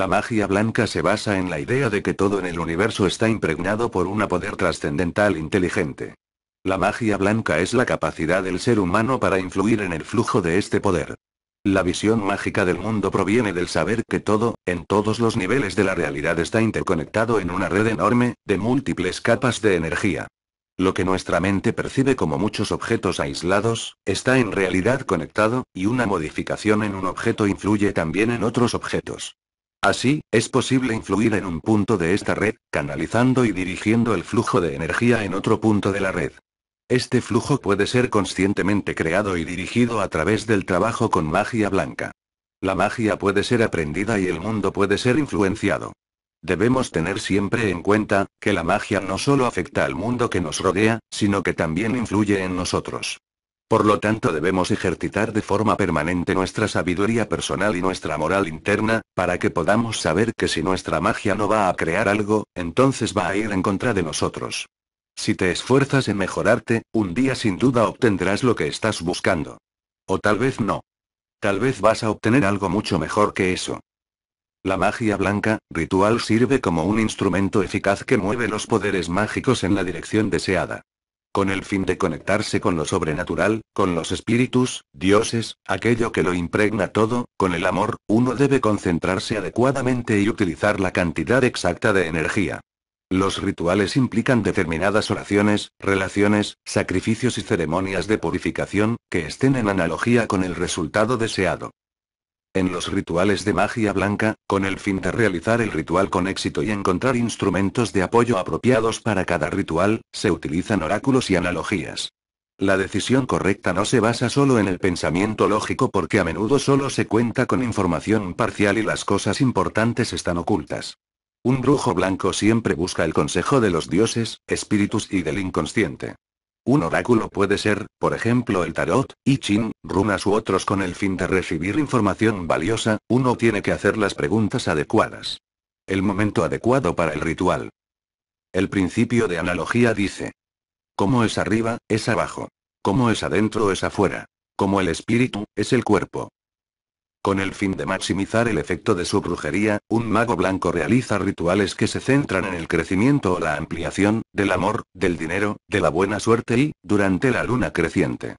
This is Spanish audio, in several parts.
La magia blanca se basa en la idea de que todo en el universo está impregnado por un poder trascendental inteligente. La magia blanca es la capacidad del ser humano para influir en el flujo de este poder. La visión mágica del mundo proviene del saber que todo, en todos los niveles de la realidad está interconectado en una red enorme, de múltiples capas de energía. Lo que nuestra mente percibe como muchos objetos aislados, está en realidad conectado, y una modificación en un objeto influye también en otros objetos. Así, es posible influir en un punto de esta red, canalizando y dirigiendo el flujo de energía en otro punto de la red. Este flujo puede ser conscientemente creado y dirigido a través del trabajo con magia blanca. La magia puede ser aprendida y el mundo puede ser influenciado. Debemos tener siempre en cuenta, que la magia no solo afecta al mundo que nos rodea, sino que también influye en nosotros. Por lo tanto debemos ejercitar de forma permanente nuestra sabiduría personal y nuestra moral interna, para que podamos saber que si nuestra magia no va a crear algo, entonces va a ir en contra de nosotros. Si te esfuerzas en mejorarte, un día sin duda obtendrás lo que estás buscando. O tal vez no. Tal vez vas a obtener algo mucho mejor que eso. La magia blanca, ritual sirve como un instrumento eficaz que mueve los poderes mágicos en la dirección deseada con el fin de conectarse con lo sobrenatural, con los espíritus, dioses, aquello que lo impregna todo, con el amor, uno debe concentrarse adecuadamente y utilizar la cantidad exacta de energía. Los rituales implican determinadas oraciones, relaciones, sacrificios y ceremonias de purificación, que estén en analogía con el resultado deseado. En los rituales de magia blanca, con el fin de realizar el ritual con éxito y encontrar instrumentos de apoyo apropiados para cada ritual, se utilizan oráculos y analogías. La decisión correcta no se basa solo en el pensamiento lógico porque a menudo solo se cuenta con información parcial y las cosas importantes están ocultas. Un brujo blanco siempre busca el consejo de los dioses, espíritus y del inconsciente. Un oráculo puede ser, por ejemplo, el tarot, I Ching, runas u otros con el fin de recibir información valiosa, uno tiene que hacer las preguntas adecuadas. El momento adecuado para el ritual. El principio de analogía dice. Como es arriba, es abajo. Como es adentro, es afuera. Como el espíritu, es el cuerpo. Con el fin de maximizar el efecto de su brujería, un mago blanco realiza rituales que se centran en el crecimiento o la ampliación, del amor, del dinero, de la buena suerte y, durante la luna creciente.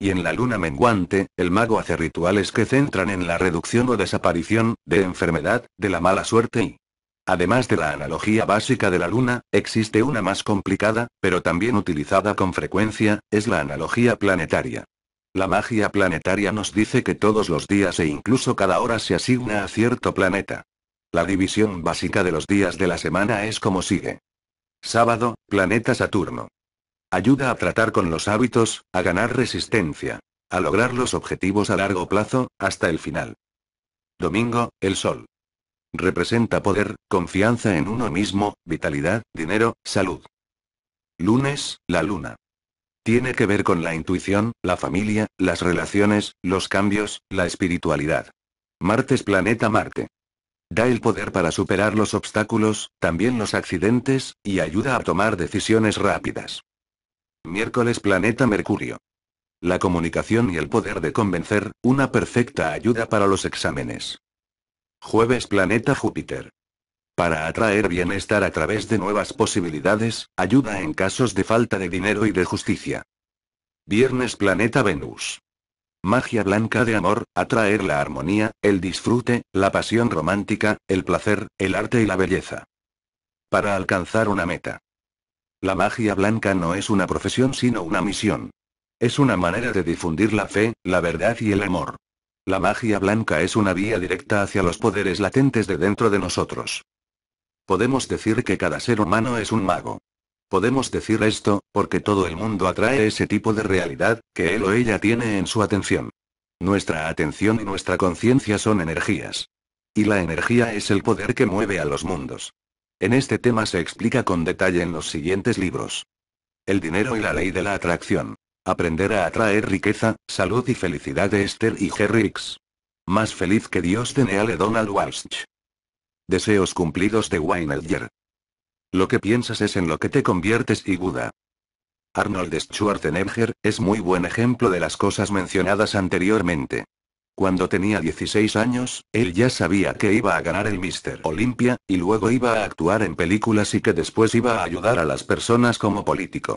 Y en la luna menguante, el mago hace rituales que centran en la reducción o desaparición, de enfermedad, de la mala suerte y... Además de la analogía básica de la luna, existe una más complicada, pero también utilizada con frecuencia, es la analogía planetaria. La magia planetaria nos dice que todos los días e incluso cada hora se asigna a cierto planeta. La división básica de los días de la semana es como sigue. Sábado, planeta Saturno. Ayuda a tratar con los hábitos, a ganar resistencia, a lograr los objetivos a largo plazo, hasta el final. Domingo, el Sol. Representa poder, confianza en uno mismo, vitalidad, dinero, salud. Lunes, la luna. Tiene que ver con la intuición, la familia, las relaciones, los cambios, la espiritualidad. Martes Planeta Marte. Da el poder para superar los obstáculos, también los accidentes, y ayuda a tomar decisiones rápidas. Miércoles Planeta Mercurio. La comunicación y el poder de convencer, una perfecta ayuda para los exámenes. Jueves Planeta Júpiter. Para atraer bienestar a través de nuevas posibilidades, ayuda en casos de falta de dinero y de justicia. Viernes Planeta Venus. Magia blanca de amor, atraer la armonía, el disfrute, la pasión romántica, el placer, el arte y la belleza. Para alcanzar una meta. La magia blanca no es una profesión sino una misión. Es una manera de difundir la fe, la verdad y el amor. La magia blanca es una vía directa hacia los poderes latentes de dentro de nosotros. Podemos decir que cada ser humano es un mago. Podemos decir esto, porque todo el mundo atrae ese tipo de realidad, que él o ella tiene en su atención. Nuestra atención y nuestra conciencia son energías. Y la energía es el poder que mueve a los mundos. En este tema se explica con detalle en los siguientes libros. El dinero y la ley de la atracción. Aprender a atraer riqueza, salud y felicidad de Esther y Herricks. Más feliz que Dios de Neale Donald Walsh. Deseos cumplidos de Weinelger. Lo que piensas es en lo que te conviertes y Buda. Arnold Schwarzenegger es muy buen ejemplo de las cosas mencionadas anteriormente. Cuando tenía 16 años, él ya sabía que iba a ganar el Mr. Olympia, y luego iba a actuar en películas y que después iba a ayudar a las personas como político.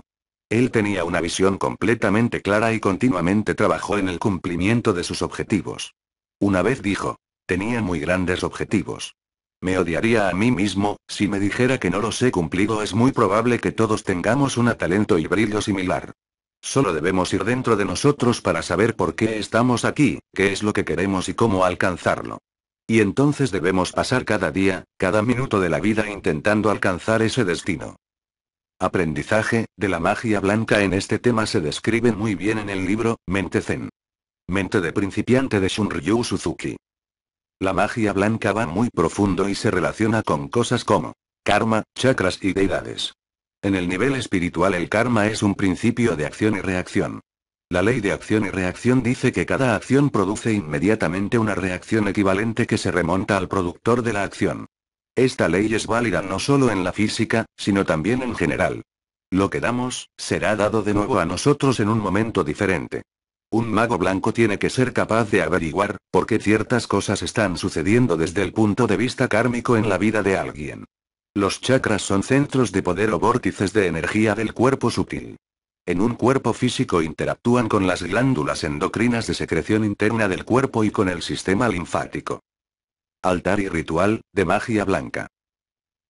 Él tenía una visión completamente clara y continuamente trabajó en el cumplimiento de sus objetivos. Una vez dijo, tenía muy grandes objetivos. Me odiaría a mí mismo, si me dijera que no los he cumplido es muy probable que todos tengamos un talento y brillo similar. Solo debemos ir dentro de nosotros para saber por qué estamos aquí, qué es lo que queremos y cómo alcanzarlo. Y entonces debemos pasar cada día, cada minuto de la vida intentando alcanzar ese destino. Aprendizaje, de la magia blanca en este tema se describe muy bien en el libro, Mente Zen. Mente de principiante de Shunryu Suzuki. La magia blanca va muy profundo y se relaciona con cosas como karma, chakras y deidades. En el nivel espiritual el karma es un principio de acción y reacción. La ley de acción y reacción dice que cada acción produce inmediatamente una reacción equivalente que se remonta al productor de la acción. Esta ley es válida no solo en la física, sino también en general. Lo que damos, será dado de nuevo a nosotros en un momento diferente. Un mago blanco tiene que ser capaz de averiguar por qué ciertas cosas están sucediendo desde el punto de vista kármico en la vida de alguien. Los chakras son centros de poder o vórtices de energía del cuerpo sutil. En un cuerpo físico interactúan con las glándulas endocrinas de secreción interna del cuerpo y con el sistema linfático. Altar y ritual, de magia blanca.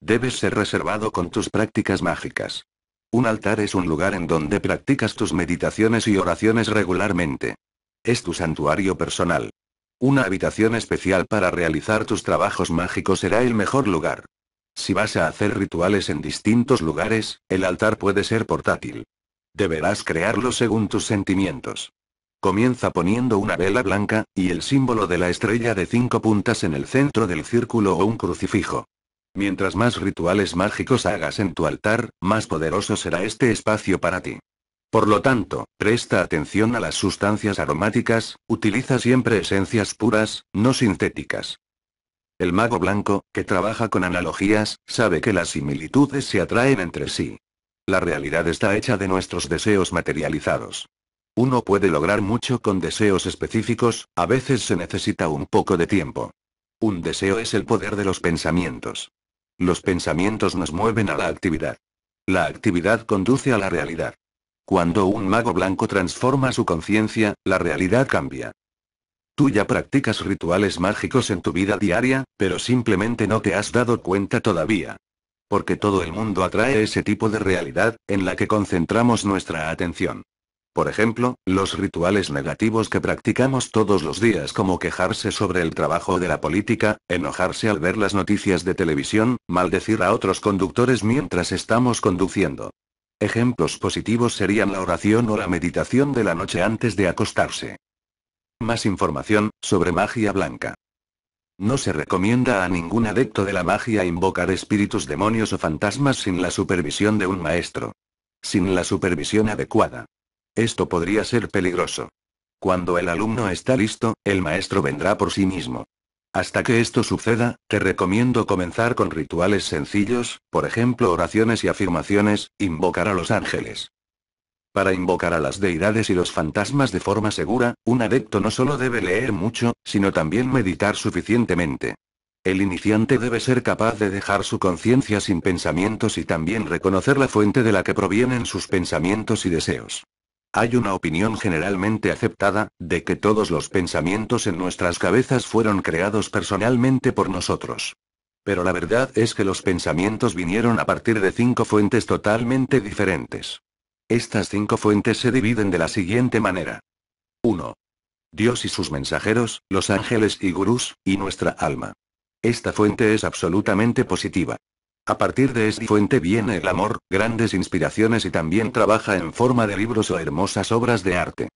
Debes ser reservado con tus prácticas mágicas. Un altar es un lugar en donde practicas tus meditaciones y oraciones regularmente. Es tu santuario personal. Una habitación especial para realizar tus trabajos mágicos será el mejor lugar. Si vas a hacer rituales en distintos lugares, el altar puede ser portátil. Deberás crearlo según tus sentimientos. Comienza poniendo una vela blanca, y el símbolo de la estrella de cinco puntas en el centro del círculo o un crucifijo. Mientras más rituales mágicos hagas en tu altar, más poderoso será este espacio para ti. Por lo tanto, presta atención a las sustancias aromáticas, utiliza siempre esencias puras, no sintéticas. El mago blanco, que trabaja con analogías, sabe que las similitudes se atraen entre sí. La realidad está hecha de nuestros deseos materializados. Uno puede lograr mucho con deseos específicos, a veces se necesita un poco de tiempo. Un deseo es el poder de los pensamientos. Los pensamientos nos mueven a la actividad. La actividad conduce a la realidad. Cuando un mago blanco transforma su conciencia, la realidad cambia. Tú ya practicas rituales mágicos en tu vida diaria, pero simplemente no te has dado cuenta todavía. Porque todo el mundo atrae ese tipo de realidad, en la que concentramos nuestra atención. Por ejemplo, los rituales negativos que practicamos todos los días como quejarse sobre el trabajo de la política, enojarse al ver las noticias de televisión, maldecir a otros conductores mientras estamos conduciendo. Ejemplos positivos serían la oración o la meditación de la noche antes de acostarse. Más información, sobre magia blanca. No se recomienda a ningún adepto de la magia invocar espíritus demonios o fantasmas sin la supervisión de un maestro. Sin la supervisión adecuada, esto podría ser peligroso. Cuando el alumno está listo, el maestro vendrá por sí mismo. Hasta que esto suceda, te recomiendo comenzar con rituales sencillos, por ejemplo oraciones y afirmaciones, invocar a los ángeles. Para invocar a las deidades y los fantasmas de forma segura, un adepto no solo debe leer mucho, sino también meditar suficientemente. El iniciante debe ser capaz de dejar su conciencia sin pensamientos y también reconocer la fuente de la que provienen sus pensamientos y deseos. Hay una opinión generalmente aceptada, de que todos los pensamientos en nuestras cabezas fueron creados personalmente por nosotros. Pero la verdad es que los pensamientos vinieron a partir de cinco fuentes totalmente diferentes. Estas cinco fuentes se dividen de la siguiente manera. 1. Dios y sus mensajeros, los ángeles y gurús, y nuestra alma. Esta fuente es absolutamente positiva. A partir de esta fuente viene el amor, grandes inspiraciones y también trabaja en forma de libros o hermosas obras de arte.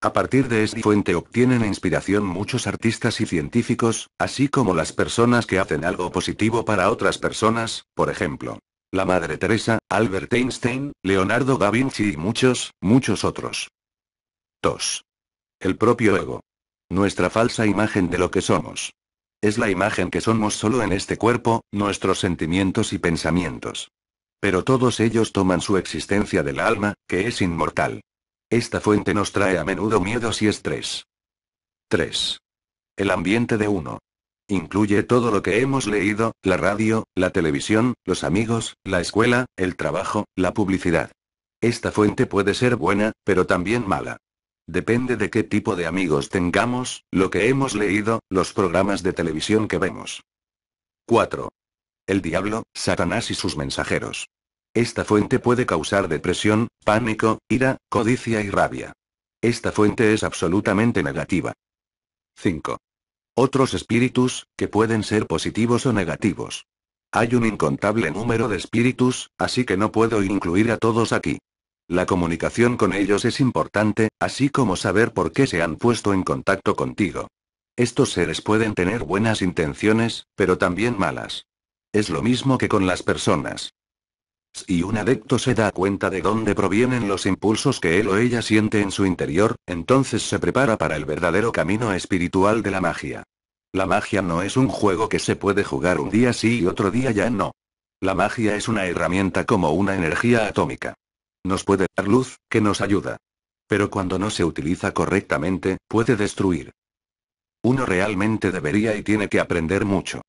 A partir de esta fuente obtienen inspiración muchos artistas y científicos, así como las personas que hacen algo positivo para otras personas, por ejemplo, la Madre Teresa, Albert Einstein, Leonardo da Vinci y muchos, muchos otros. 2. El propio ego. Nuestra falsa imagen de lo que somos. Es la imagen que somos solo en este cuerpo, nuestros sentimientos y pensamientos. Pero todos ellos toman su existencia del alma, que es inmortal. Esta fuente nos trae a menudo miedos y estrés. 3. El ambiente de uno. Incluye todo lo que hemos leído, la radio, la televisión, los amigos, la escuela, el trabajo, la publicidad. Esta fuente puede ser buena, pero también mala. Depende de qué tipo de amigos tengamos, lo que hemos leído, los programas de televisión que vemos. 4. El diablo, Satanás y sus mensajeros. Esta fuente puede causar depresión, pánico, ira, codicia y rabia. Esta fuente es absolutamente negativa. 5. Otros espíritus, que pueden ser positivos o negativos. Hay un incontable número de espíritus, así que no puedo incluir a todos aquí. La comunicación con ellos es importante, así como saber por qué se han puesto en contacto contigo. Estos seres pueden tener buenas intenciones, pero también malas. Es lo mismo que con las personas. Si un adepto se da cuenta de dónde provienen los impulsos que él o ella siente en su interior, entonces se prepara para el verdadero camino espiritual de la magia. La magia no es un juego que se puede jugar un día sí y otro día ya no. La magia es una herramienta como una energía atómica nos puede dar luz, que nos ayuda. Pero cuando no se utiliza correctamente, puede destruir. Uno realmente debería y tiene que aprender mucho.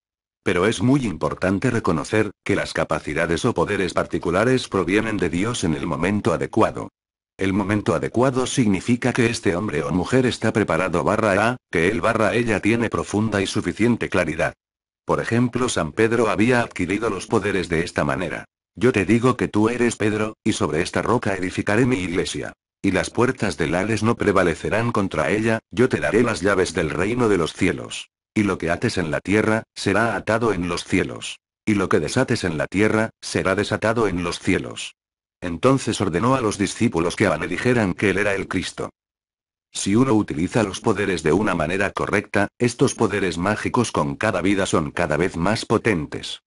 Pero es muy importante reconocer, que las capacidades o poderes particulares provienen de Dios en el momento adecuado. El momento adecuado significa que este hombre o mujer está preparado barra a, que él barra ella tiene profunda y suficiente claridad. Por ejemplo, San Pedro había adquirido los poderes de esta manera. Yo te digo que tú eres Pedro, y sobre esta roca edificaré mi iglesia. Y las puertas del Hades no prevalecerán contra ella, yo te daré las llaves del reino de los cielos. Y lo que ates en la tierra, será atado en los cielos. Y lo que desates en la tierra, será desatado en los cielos. Entonces ordenó a los discípulos que me dijeran que él era el Cristo. Si uno utiliza los poderes de una manera correcta, estos poderes mágicos con cada vida son cada vez más potentes.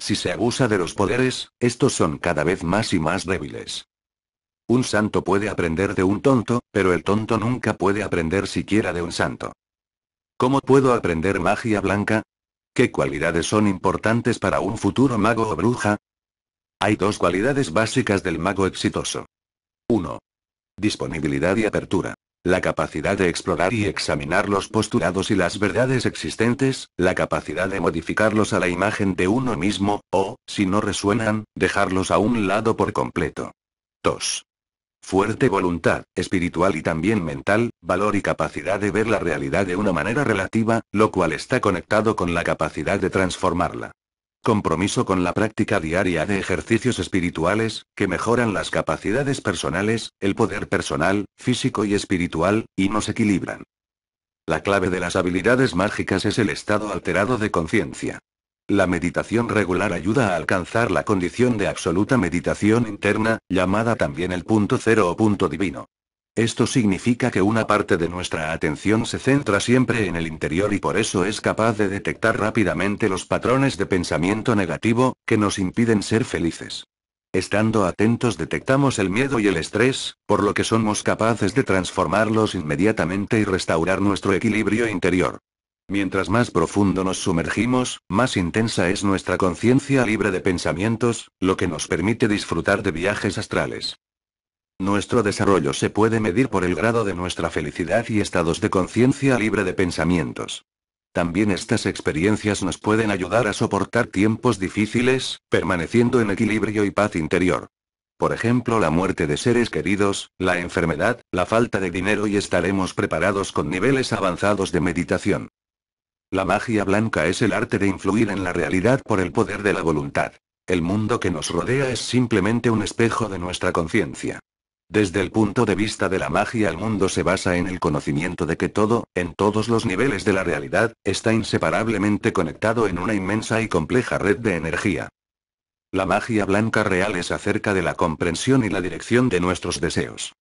Si se abusa de los poderes, estos son cada vez más y más débiles. Un santo puede aprender de un tonto, pero el tonto nunca puede aprender siquiera de un santo. ¿Cómo puedo aprender magia blanca? ¿Qué cualidades son importantes para un futuro mago o bruja? Hay dos cualidades básicas del mago exitoso. 1. Disponibilidad y apertura. La capacidad de explorar y examinar los postulados y las verdades existentes, la capacidad de modificarlos a la imagen de uno mismo, o, si no resuenan, dejarlos a un lado por completo. 2. Fuerte voluntad, espiritual y también mental, valor y capacidad de ver la realidad de una manera relativa, lo cual está conectado con la capacidad de transformarla. Compromiso con la práctica diaria de ejercicios espirituales, que mejoran las capacidades personales, el poder personal, físico y espiritual, y nos equilibran. La clave de las habilidades mágicas es el estado alterado de conciencia. La meditación regular ayuda a alcanzar la condición de absoluta meditación interna, llamada también el punto cero o punto divino. Esto significa que una parte de nuestra atención se centra siempre en el interior y por eso es capaz de detectar rápidamente los patrones de pensamiento negativo, que nos impiden ser felices. Estando atentos detectamos el miedo y el estrés, por lo que somos capaces de transformarlos inmediatamente y restaurar nuestro equilibrio interior. Mientras más profundo nos sumergimos, más intensa es nuestra conciencia libre de pensamientos, lo que nos permite disfrutar de viajes astrales. Nuestro desarrollo se puede medir por el grado de nuestra felicidad y estados de conciencia libre de pensamientos. También estas experiencias nos pueden ayudar a soportar tiempos difíciles, permaneciendo en equilibrio y paz interior. Por ejemplo, la muerte de seres queridos, la enfermedad, la falta de dinero y estaremos preparados con niveles avanzados de meditación. La magia blanca es el arte de influir en la realidad por el poder de la voluntad. El mundo que nos rodea es simplemente un espejo de nuestra conciencia. Desde el punto de vista de la magia el mundo se basa en el conocimiento de que todo, en todos los niveles de la realidad, está inseparablemente conectado en una inmensa y compleja red de energía. La magia blanca real es acerca de la comprensión y la dirección de nuestros deseos.